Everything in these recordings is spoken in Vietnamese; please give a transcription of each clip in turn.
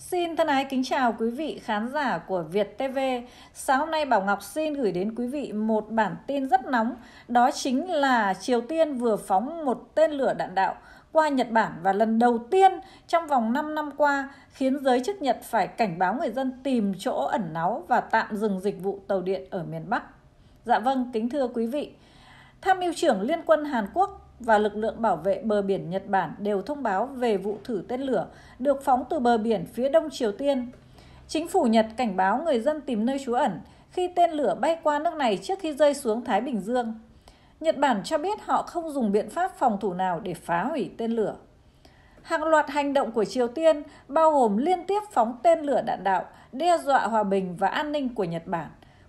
Xin thân ái kính chào quý vị khán giả của Việt TV. Sáng hôm nay Bảo Ngọc xin gửi đến quý vị một bản tin rất nóng, đó chính là Triều Tiên vừa phóng một tên lửa đạn đạo qua Nhật Bản và lần đầu tiên trong vòng 5 năm qua khiến giới chức Nhật phải cảnh báo người dân tìm chỗ ẩn náu và tạm dừng dịch vụ tàu điện ở miền Bắc. Dạ vâng, kính thưa quý vị, Tham mưu trưởng Liên quân Hàn Quốc và lực lượng bảo vệ bờ biển Nhật Bản đều thông báo về vụ thử tên lửa được phóng từ bờ biển phía đông Triều Tiên. Chính phủ Nhật cảnh báo người dân tìm nơi trú ẩn khi tên lửa bay qua nước này trước khi rơi xuống Thái Bình Dương. Nhật Bản cho biết họ không dùng biện pháp phòng thủ nào để phá hủy tên lửa. Hàng loạt hành động của Triều Tiên bao gồm liên tiếp phóng tên lửa đạn đạo, đe dọa hòa bình và an ninh của Nhật Bản,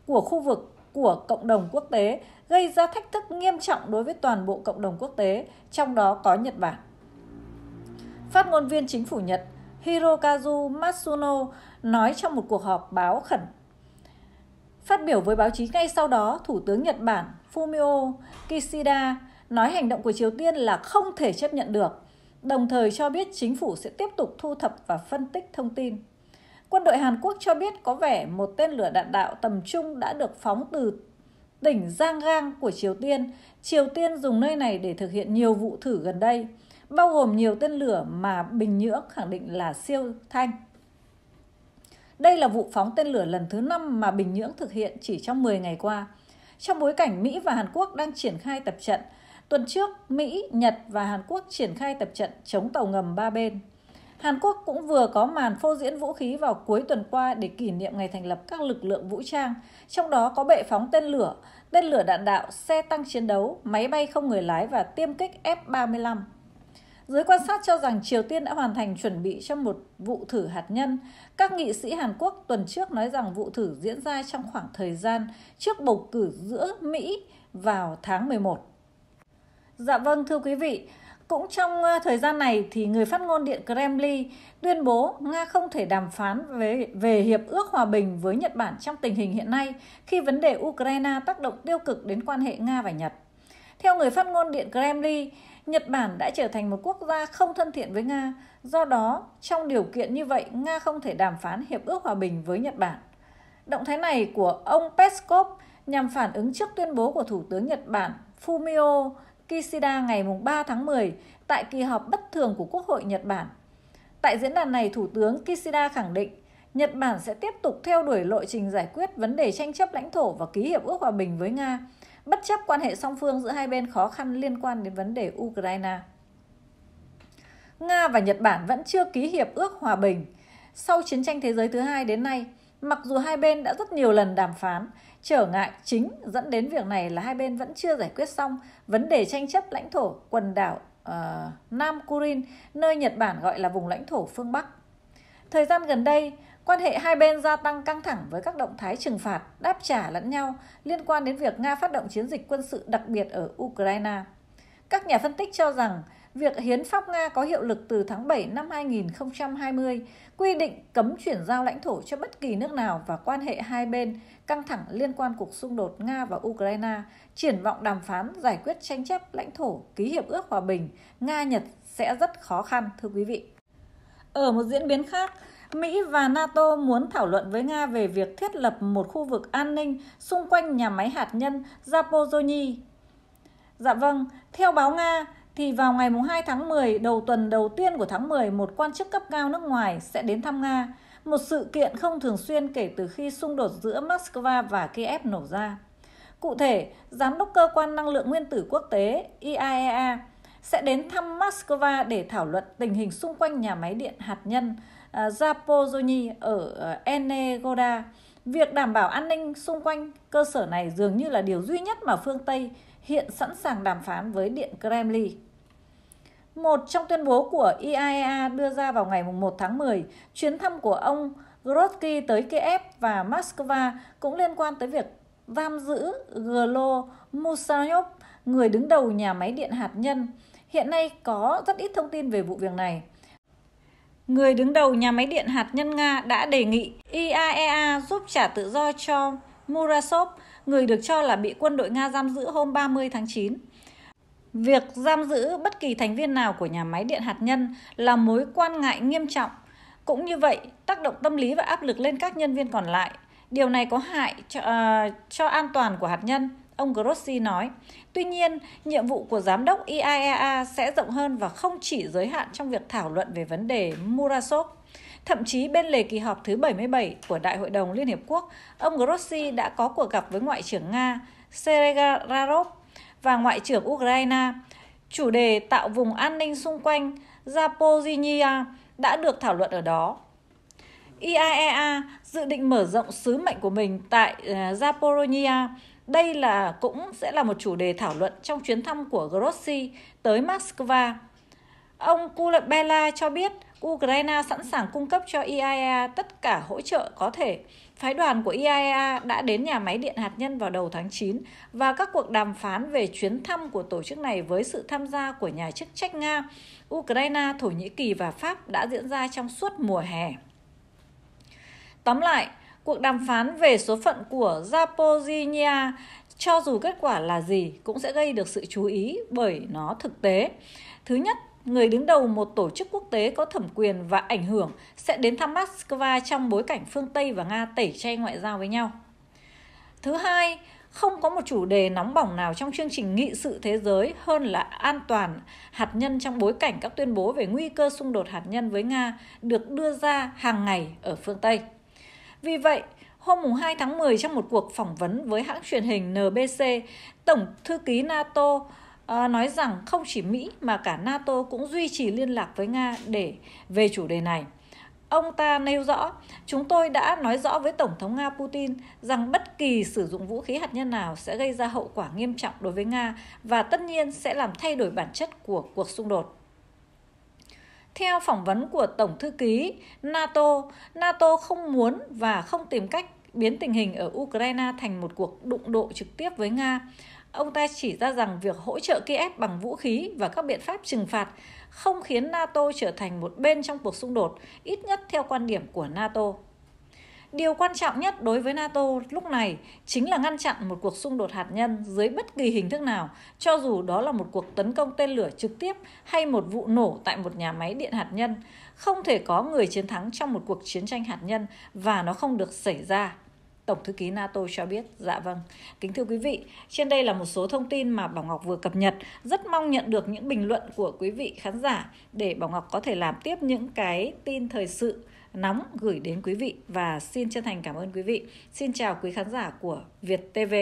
của khu vực của cộng đồng quốc tế gây ra thách thức nghiêm trọng đối với toàn bộ cộng đồng quốc tế, trong đó có Nhật Bản. Phát ngôn viên chính phủ Nhật Hirokazu Matsuno nói trong một cuộc họp báo khẩn. Phát biểu với báo chí ngay sau đó, Thủ tướng Nhật Bản Fumio Kishida nói hành động của Triều Tiên là không thể chấp nhận được, đồng thời cho biết chính phủ sẽ tiếp tục thu thập và phân tích thông tin. Quân đội Hàn Quốc cho biết có vẻ một tên lửa đạn đạo tầm trung đã được phóng từ tỉnh Giang Gang của Triều Tiên. Triều Tiên dùng nơi này để thực hiện nhiều vụ thử gần đây, bao gồm nhiều tên lửa mà Bình Nhưỡng khẳng định là siêu thanh. Đây là vụ phóng tên lửa lần thứ 5 mà Bình Nhưỡng thực hiện chỉ trong 10 ngày qua. Trong bối cảnh Mỹ và Hàn Quốc đang triển khai tập trận, tuần trước Mỹ, Nhật và Hàn Quốc triển khai tập trận chống tàu ngầm ba bên. Hàn Quốc cũng vừa có màn phô diễn vũ khí vào cuối tuần qua để kỷ niệm ngày thành lập các lực lượng vũ trang, trong đó có bệ phóng tên lửa, tên lửa đạn đạo, xe tăng chiến đấu, máy bay không người lái và tiêm kích F-35. Giới quan sát cho rằng Triều Tiên đã hoàn thành chuẩn bị cho một vụ thử hạt nhân. Các nghị sĩ Hàn Quốc tuần trước nói rằng vụ thử diễn ra trong khoảng thời gian trước bầu cử giữa Mỹ vào tháng 11. Dạ vâng thưa quý vị, cũng trong ờ, thời gian này thì người phát ngôn Điện Kremlin tuyên bố Nga không thể đàm phán về, về hiệp ước hòa bình với Nhật Bản trong tình hình hiện nay khi vấn đề Ukraine tác động tiêu cực đến quan hệ Nga và Nhật. Theo người phát ngôn Điện Kremlin, Nhật Bản đã trở thành một quốc gia không thân thiện với Nga, do đó trong điều kiện như vậy Nga không thể đàm phán hiệp ước hòa bình với Nhật Bản. Động thái này của ông Peskov nhằm phản ứng trước tuyên bố của Thủ tướng Nhật Bản Fumio Kishida ngày 3 tháng 10 tại kỳ họp bất thường của Quốc hội Nhật Bản. Tại diễn đàn này, Thủ tướng Kishida khẳng định Nhật Bản sẽ tiếp tục theo đuổi lộ trình giải quyết vấn đề tranh chấp lãnh thổ và ký hiệp ước hòa bình với Nga, bất chấp quan hệ song phương giữa hai bên khó khăn liên quan đến vấn đề Ukraine. Nga và Nhật Bản vẫn chưa ký hiệp ước hòa bình sau chiến tranh thế giới thứ hai đến nay, mặc dù hai bên đã rất nhiều lần đàm phán Trở ngại chính dẫn đến việc này là hai bên vẫn chưa giải quyết xong vấn đề tranh chấp lãnh thổ quần đảo uh, Nam Kurin, nơi Nhật Bản gọi là vùng lãnh thổ phương Bắc. Thời gian gần đây, quan hệ hai bên gia tăng căng thẳng với các động thái trừng phạt đáp trả lẫn nhau liên quan đến việc Nga phát động chiến dịch quân sự đặc biệt ở Ukraine. Các nhà phân tích cho rằng việc hiến pháp Nga có hiệu lực từ tháng 7 năm 2020 quy định cấm chuyển giao lãnh thổ cho bất kỳ nước nào và quan hệ hai bên căng thẳng liên quan cuộc xung đột Nga và Ukraine, triển vọng đàm phán giải quyết tranh chấp lãnh thổ, ký hiệp ước hòa bình Nga-Nhật sẽ rất khó khăn thưa quý vị. Ở một diễn biến khác, Mỹ và NATO muốn thảo luận với Nga về việc thiết lập một khu vực an ninh xung quanh nhà máy hạt nhân Zaporozhye. Dạ vâng, theo báo Nga, thì vào ngày 2 tháng 10, đầu tuần đầu tiên của tháng 10, một quan chức cấp cao nước ngoài sẽ đến thăm Nga, một sự kiện không thường xuyên kể từ khi xung đột giữa Moscow và Kiev nổ ra. Cụ thể, Giám đốc Cơ quan Năng lượng Nguyên tử Quốc tế IAEA e sẽ đến thăm Moscow để thảo luận tình hình xung quanh nhà máy điện hạt nhân à, Zaporozhye ở à, Enegoda. Việc đảm bảo an ninh xung quanh cơ sở này dường như là điều duy nhất mà phương Tây hiện sẵn sàng đàm phán với Điện Kremlin. Một trong tuyên bố của IAEA e đưa ra vào ngày 1 tháng 10, chuyến thăm của ông Grotky tới Kiev và Moscow cũng liên quan tới việc giam giữ Glo Musayov, người đứng đầu nhà máy điện hạt nhân. Hiện nay có rất ít thông tin về vụ việc này. Người đứng đầu nhà máy điện hạt nhân Nga đã đề nghị IAEA e giúp trả tự do cho Murasov, người được cho là bị quân đội Nga giam giữ hôm 30 tháng 9. Việc giam giữ bất kỳ thành viên nào của nhà máy điện hạt nhân là mối quan ngại nghiêm trọng. Cũng như vậy, tác động tâm lý và áp lực lên các nhân viên còn lại. Điều này có hại cho, uh, cho an toàn của hạt nhân, ông Grossi nói. Tuy nhiên, nhiệm vụ của giám đốc IAEA e sẽ rộng hơn và không chỉ giới hạn trong việc thảo luận về vấn đề Murasov. Thậm chí bên lề kỳ họp thứ 77 của Đại hội đồng Liên Hiệp Quốc, ông Grossi đã có cuộc gặp với Ngoại trưởng Nga Sergei và Ngoại trưởng Ukraine. Chủ đề tạo vùng an ninh xung quanh Zaporizhia đã được thảo luận ở đó. IAEA e dự định mở rộng sứ mệnh của mình tại ờ, Zaporizhia. Đây là cũng sẽ là một chủ đề thảo luận trong chuyến thăm của Grossi tới Moscow. Ông Kulebela cho biết Ukraine sẵn sàng cung cấp cho IAEA e tất cả hỗ trợ có thể. Phái đoàn của IAEA e đã đến nhà máy điện hạt nhân vào đầu tháng 9 và các cuộc đàm phán về chuyến thăm của tổ chức này với sự tham gia của nhà chức trách Nga, Ukraine, Thổ Nhĩ Kỳ và Pháp đã diễn ra trong suốt mùa hè. Tóm lại, cuộc đàm phán về số phận của Zaporizhia cho dù kết quả là gì cũng sẽ gây được sự chú ý bởi nó thực tế. Thứ nhất, người đứng đầu một tổ chức quốc tế có thẩm quyền và ảnh hưởng sẽ đến thăm Moscow trong bối cảnh phương Tây và Nga tẩy chay ngoại giao với nhau. Thứ hai, không có một chủ đề nóng bỏng nào trong chương trình nghị sự thế giới hơn là an toàn hạt nhân trong bối cảnh các tuyên bố về nguy cơ xung đột hạt nhân với Nga được đưa ra hàng ngày ở phương Tây. Vì vậy, hôm 2 tháng 10 trong một cuộc phỏng vấn với hãng truyền hình NBC, Tổng thư ký NATO Ờ, nói rằng không chỉ Mỹ mà cả NATO cũng duy trì liên lạc với Nga để về chủ đề này. Ông ta nêu rõ, chúng tôi đã nói rõ với Tổng thống Nga Putin rằng bất kỳ sử dụng vũ khí hạt nhân nào sẽ gây ra hậu quả nghiêm trọng đối với Nga và tất nhiên sẽ làm thay đổi bản chất của cuộc xung đột. Theo phỏng vấn của Tổng thư ký NATO, NATO không muốn và không tìm cách biến tình hình ở Ukraine thành một cuộc đụng độ trực tiếp với Nga. Ông ta chỉ ra rằng việc hỗ trợ Kiev bằng vũ khí và các biện pháp trừng phạt không khiến NATO trở thành một bên trong cuộc xung đột, ít nhất theo quan điểm của NATO. Điều quan trọng nhất đối với NATO lúc này chính là ngăn chặn một cuộc xung đột hạt nhân dưới bất kỳ hình thức nào, cho dù đó là một cuộc tấn công tên lửa trực tiếp hay một vụ nổ tại một nhà máy điện hạt nhân. Không thể có người chiến thắng trong một cuộc chiến tranh hạt nhân và nó không được xảy ra. Tổng thư ký NATO cho biết. Dạ vâng. Kính thưa quý vị, trên đây là một số thông tin mà Bảo Ngọc vừa cập nhật. Rất mong nhận được những bình luận của quý vị khán giả để Bảo Ngọc có thể làm tiếp những cái tin thời sự nóng gửi đến quý vị và xin chân thành cảm ơn quý vị. Xin chào quý khán giả của Việt TV.